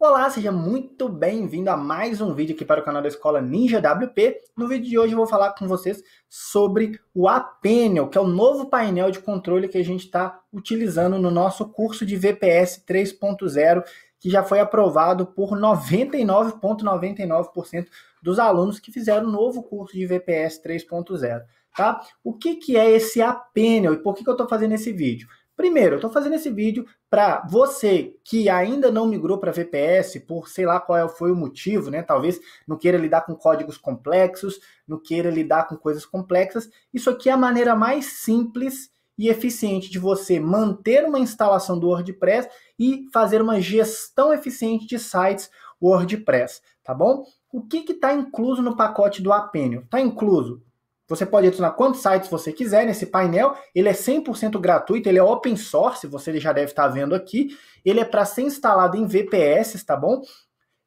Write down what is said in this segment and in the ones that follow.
Olá, seja muito bem-vindo a mais um vídeo aqui para o canal da Escola Ninja WP. No vídeo de hoje eu vou falar com vocês sobre o Apenel, que é o novo painel de controle que a gente está utilizando no nosso curso de VPS 3.0, que já foi aprovado por 99,99% ,99 dos alunos que fizeram o novo curso de VPS 3.0. Tá? O que, que é esse Apenel e por que, que eu estou fazendo esse vídeo? Primeiro, eu estou fazendo esse vídeo para você que ainda não migrou para VPS, por sei lá qual é, foi o motivo, né? Talvez não queira lidar com códigos complexos, não queira lidar com coisas complexas. Isso aqui é a maneira mais simples e eficiente de você manter uma instalação do WordPress e fazer uma gestão eficiente de sites WordPress, tá bom? O que está incluso no pacote do Appenio? Está incluso você pode adicionar quantos sites você quiser nesse painel. Ele é 100% gratuito, ele é open source, você já deve estar vendo aqui. Ele é para ser instalado em VPS, tá bom?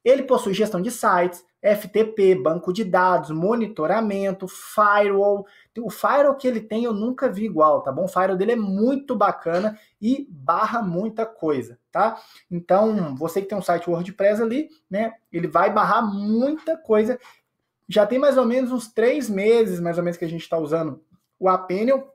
Ele possui gestão de sites, FTP, banco de dados, monitoramento, firewall. O firewall que ele tem eu nunca vi igual, tá bom? O firewall dele é muito bacana e barra muita coisa, tá? Então, você que tem um site WordPress ali, né? Ele vai barrar muita coisa já tem mais ou menos uns três meses, mais ou menos, que a gente está usando o Apennel.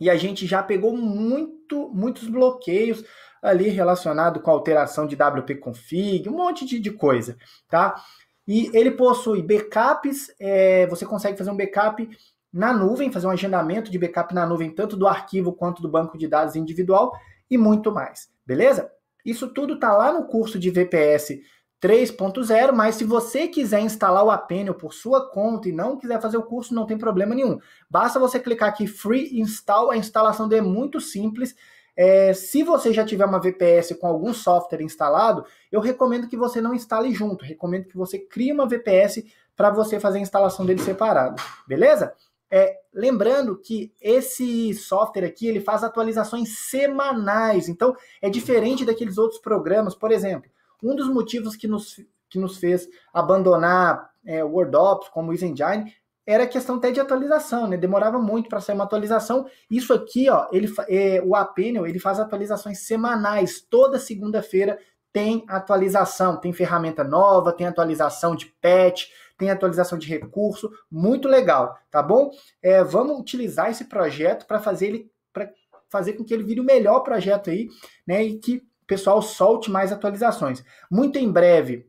E a gente já pegou muito, muitos bloqueios ali relacionado com alteração de WP config, um monte de, de coisa, tá? E ele possui backups, é, você consegue fazer um backup na nuvem, fazer um agendamento de backup na nuvem, tanto do arquivo quanto do banco de dados individual e muito mais, beleza? Isso tudo tá lá no curso de VPS 3.0, mas se você quiser instalar o Appenio por sua conta e não quiser fazer o curso, não tem problema nenhum. Basta você clicar aqui Free Install, a instalação dele é muito simples. É, se você já tiver uma VPS com algum software instalado, eu recomendo que você não instale junto, recomendo que você crie uma VPS para você fazer a instalação dele separado, beleza? É, lembrando que esse software aqui ele faz atualizações semanais, então é diferente daqueles outros programas, por exemplo. Um dos motivos que nos, que nos fez abandonar é, WordOps, como Engine era a questão até de atualização, né? Demorava muito para sair uma atualização. Isso aqui, ó, ele, é, o Appenel, ele faz atualizações semanais. Toda segunda-feira tem atualização, tem ferramenta nova, tem atualização de patch, tem atualização de recurso, muito legal, tá bom? É, vamos utilizar esse projeto para fazer ele, para fazer com que ele vire o melhor projeto aí, né? E que o pessoal solte mais atualizações. Muito em breve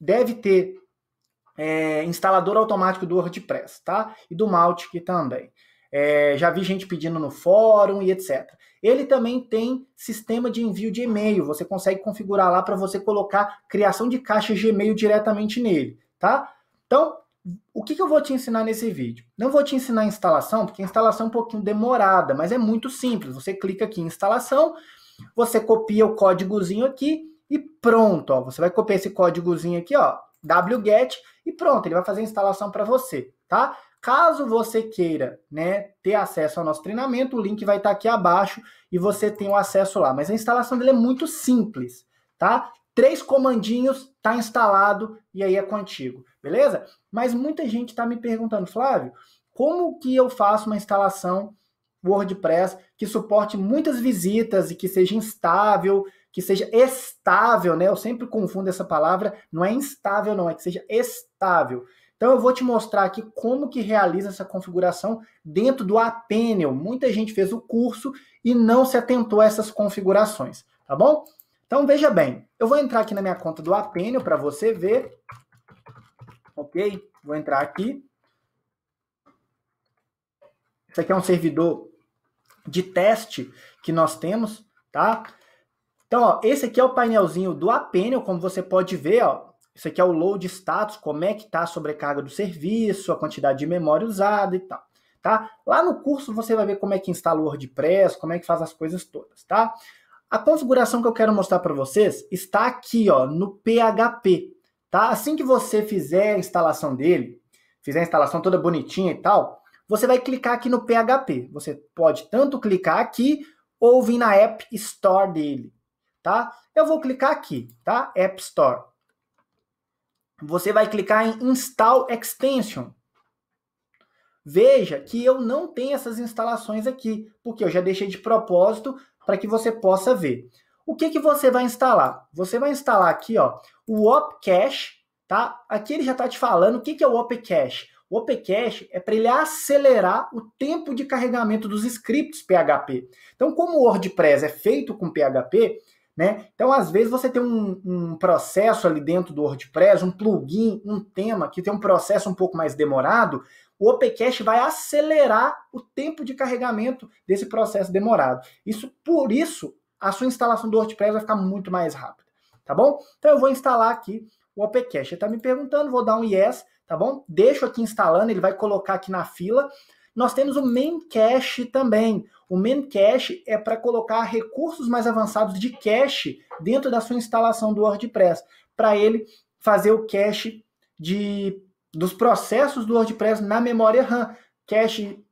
deve ter é, instalador automático do WordPress, tá? E do Mautic também. É, já vi gente pedindo no fórum e etc. Ele também tem sistema de envio de e-mail. Você consegue configurar lá para você colocar criação de caixa de e-mail diretamente nele, tá? Então, o que, que, eu vou te ensinar nesse vídeo? Não vou te ensinar a instalação, porque a instalação é um pouquinho demorada, mas é muito simples. Você clica aqui em instalação você copia o códigozinho aqui e pronto, ó, você vai copiar esse códigozinho aqui, ó, wget e pronto, ele vai fazer a instalação para você, tá? Caso você queira, né, ter acesso ao nosso treinamento, o link vai estar tá aqui abaixo e você tem o acesso lá. Mas a instalação dele é muito simples, tá? Três comandinhos, tá instalado e aí é contigo, beleza? Mas muita gente está me perguntando, Flávio, como que eu faço uma instalação WordPress que suporte muitas visitas e que seja instável, que seja estável, né? Eu sempre confundo essa palavra, não é instável não, é que seja estável. Então eu vou te mostrar aqui como que realiza essa configuração dentro do Apennel. Muita gente fez o curso e não se atentou a essas configurações, tá bom? Então veja bem, eu vou entrar aqui na minha conta do Apennel para você ver. OK? Vou entrar aqui. Isso aqui é um servidor de teste que nós temos, tá? Então, ó, esse aqui é o painelzinho do Apenel, como você pode ver, ó. Isso aqui é o load status, como é que tá a sobrecarga do serviço, a quantidade de memória usada e tal, tá? Lá no curso você vai ver como é que instala o WordPress, como é que faz as coisas todas, tá? A configuração que eu quero mostrar para vocês está aqui, ó, no PHP, tá? Assim que você fizer a instalação dele, fizer a instalação toda bonitinha e tal, você vai clicar aqui no PHP. Você pode tanto clicar aqui ou vir na App Store dele, tá? Eu vou clicar aqui, tá? App Store. Você vai clicar em Install Extension. Veja que eu não tenho essas instalações aqui, porque eu já deixei de propósito para que você possa ver. O que, que você vai instalar? Você vai instalar aqui ó, o OpCache, tá? Aqui ele já está te falando o que, que é o OpCache. O opcache é para ele acelerar o tempo de carregamento dos scripts PHP. Então, como o WordPress é feito com PHP, né? Então, às vezes, você tem um, um, processo ali dentro do WordPress, um plugin, um tema, que tem um processo um pouco mais demorado, o opcache vai acelerar o tempo de carregamento desse processo demorado. Isso, por isso, a sua instalação do WordPress vai ficar muito mais rápida, tá bom? Então, eu vou instalar aqui o opcache. Ele está me perguntando, vou dar um yes, tá bom? Deixo aqui instalando, ele vai colocar aqui na fila. Nós temos o main cache também. O main cache é para colocar recursos mais avançados de cache dentro da sua instalação do WordPress, para ele fazer o cache de, dos processos do WordPress na memória RAM. Cache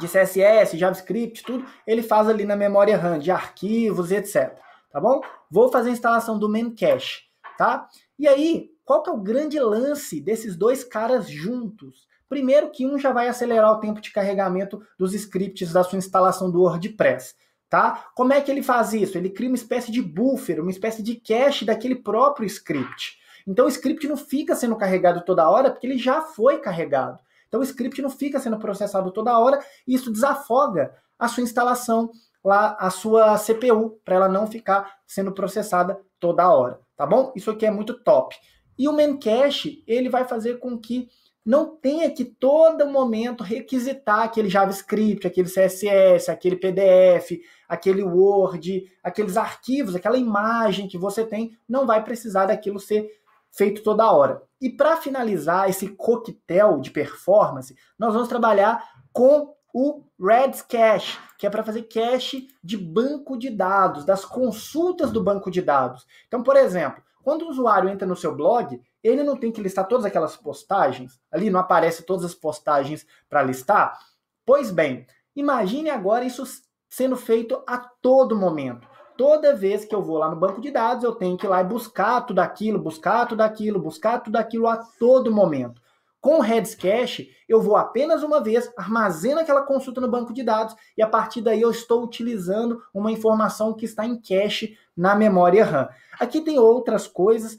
de CSS, JavaScript, tudo, ele faz ali na memória RAM, de arquivos, etc. Tá bom? Vou fazer a instalação do main cache, tá? E aí, qual que é o grande lance desses dois caras juntos? Primeiro que um já vai acelerar o tempo de carregamento dos scripts da sua instalação do WordPress. Tá? Como é que ele faz isso? Ele cria uma espécie de buffer, uma espécie de cache daquele próprio script. Então o script não fica sendo carregado toda hora, porque ele já foi carregado. Então o script não fica sendo processado toda hora, e isso desafoga a sua instalação lá, a sua CPU, para ela não ficar sendo processada toda hora, tá bom? Isso aqui é muito top. E o Memcache, ele vai fazer com que não tenha que todo momento requisitar aquele JavaScript, aquele CSS, aquele PDF, aquele Word, aqueles arquivos, aquela imagem que você tem, não vai precisar daquilo ser feito toda hora. E para finalizar esse coquetel de performance, nós vamos trabalhar com o Red Cache, que é para fazer cache de banco de dados, das consultas do banco de dados. Então, por exemplo, quando o usuário entra no seu blog, ele não tem que listar todas aquelas postagens? Ali não aparece todas as postagens para listar? Pois bem, imagine agora isso sendo feito a todo momento. Toda vez que eu vou lá no banco de dados, eu tenho que ir lá e buscar tudo aquilo, buscar tudo aquilo, buscar tudo aquilo a todo momento. Com o Redis Cache, eu vou apenas uma vez, armazeno aquela consulta no banco de dados e a partir daí eu estou utilizando uma informação que está em cache na memória RAM. Aqui tem outras coisas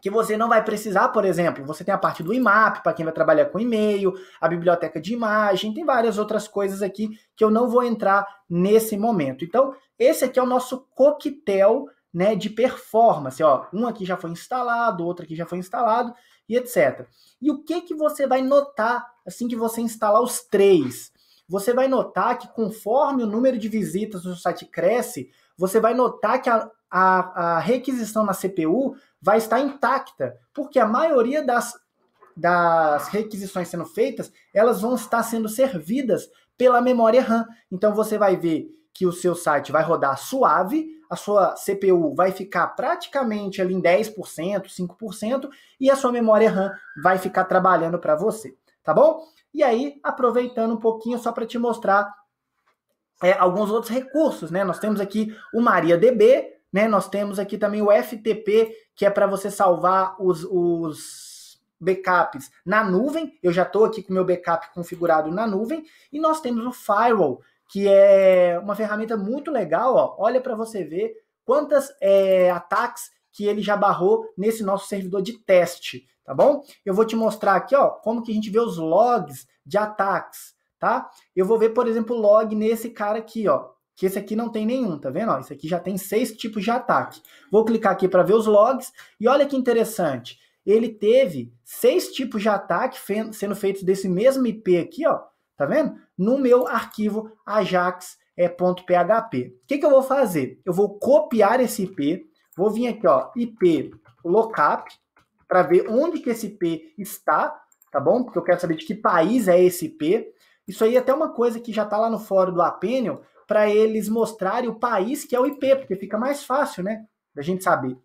que você não vai precisar, por exemplo, você tem a parte do IMAP para quem vai trabalhar com e-mail, a biblioteca de imagem, tem várias outras coisas aqui que eu não vou entrar nesse momento. Então, esse aqui é o nosso coquetel né, de performance. Ó, um aqui já foi instalado, outro aqui já foi instalado, e etc. E o que que você vai notar assim que você instalar os três? Você vai notar que conforme o número de visitas do site cresce, você vai notar que a, a, a requisição na CPU vai estar intacta, porque a maioria das, das requisições sendo feitas, elas vão estar sendo servidas pela memória RAM. Então você vai ver que o seu site vai rodar suave, a sua CPU vai ficar praticamente ali em 10%, 5% e a sua memória RAM vai ficar trabalhando para você, tá bom? E aí, aproveitando um pouquinho só para te mostrar é, alguns outros recursos, né? Nós temos aqui o MariaDB, né? Nós temos aqui também o FTP, que é para você salvar os, os backups na nuvem. Eu já estou aqui com meu backup configurado na nuvem e nós temos o firewall, que é uma ferramenta muito legal. Ó. Olha para você ver quantas é, ataques que ele já barrou nesse nosso servidor de teste, tá bom? Eu vou te mostrar aqui, ó, como que a gente vê os logs de ataques, tá? Eu vou ver, por exemplo, o log nesse cara aqui, ó, que esse aqui não tem nenhum, tá vendo? Ó, esse aqui já tem seis tipos de ataque. Vou clicar aqui para ver os logs e olha que interessante, ele teve seis tipos de ataque sendo feitos desse mesmo IP aqui, ó, tá vendo? No meu arquivo ajax.php. É o que, que eu vou fazer? Eu vou copiar esse IP, vou vir aqui, ó, IP lookup, para ver onde que esse IP está, tá bom? Porque eu quero saber de que país é esse IP. Isso aí é até uma coisa que já está lá no fórum do Apenion, para eles mostrarem o país que é o IP, porque fica mais fácil, né? Da gente saber.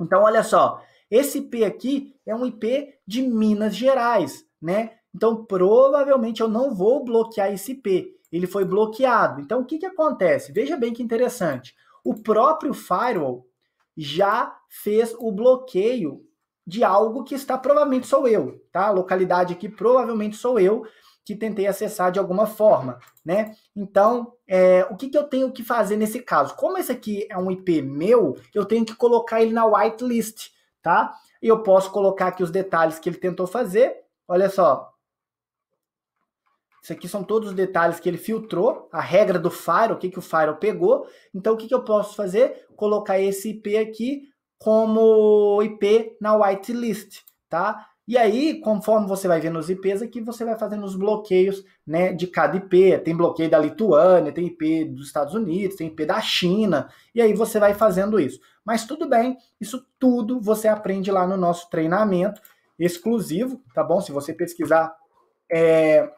Então, olha só, esse IP aqui é um IP de Minas Gerais, né? Então, provavelmente eu não vou bloquear esse IP. Ele foi bloqueado. Então, o que, que acontece? Veja bem que interessante. O próprio firewall já fez o bloqueio de algo que está provavelmente sou eu, tá? A localidade aqui provavelmente sou eu que tentei acessar de alguma forma, né? Então, é, o que, que eu tenho que fazer nesse caso? Como esse aqui é um IP meu, eu tenho que colocar ele na whitelist, tá? E eu posso colocar aqui os detalhes que ele tentou fazer. Olha só, isso aqui são todos os detalhes que ele filtrou, a regra do firewall, o que, que o firewall pegou. Então, o que, que eu posso fazer? Colocar esse IP aqui como IP na whitelist, tá? E aí, conforme você vai vendo os IPs aqui, você vai fazendo os bloqueios né, de cada IP. Tem bloqueio da Lituânia, tem IP dos Estados Unidos, tem IP da China, e aí você vai fazendo isso. Mas tudo bem, isso tudo você aprende lá no nosso treinamento exclusivo, tá bom? Se você pesquisar é,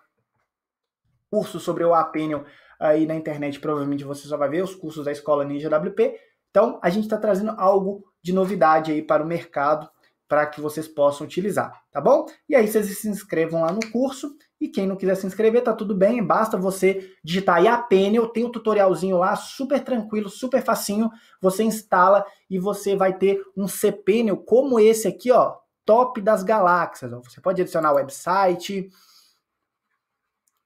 curso sobre o Apenion aí na internet, provavelmente você só vai ver os cursos da Escola Ninja WP. Então, a gente está trazendo algo de novidade aí para o mercado, para que vocês possam utilizar, tá bom? E aí vocês se inscrevam lá no curso, e quem não quiser se inscrever, tá tudo bem, basta você digitar aí a tem um tutorialzinho lá, super tranquilo, super facinho, você instala e você vai ter um cPenel como esse aqui, ó, top das galáxias. Você pode adicionar website,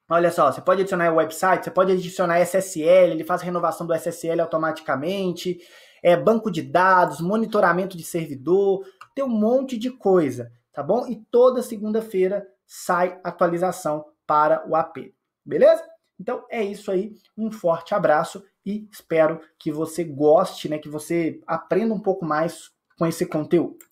Olha só, você pode adicionar o website, você pode adicionar SSL, ele faz renovação do SSL automaticamente, é, banco de dados, monitoramento de servidor, tem um monte de coisa, tá bom? E toda segunda-feira sai atualização para o AP, beleza? Então é isso aí, um forte abraço e espero que você goste, né, que você aprenda um pouco mais com esse conteúdo.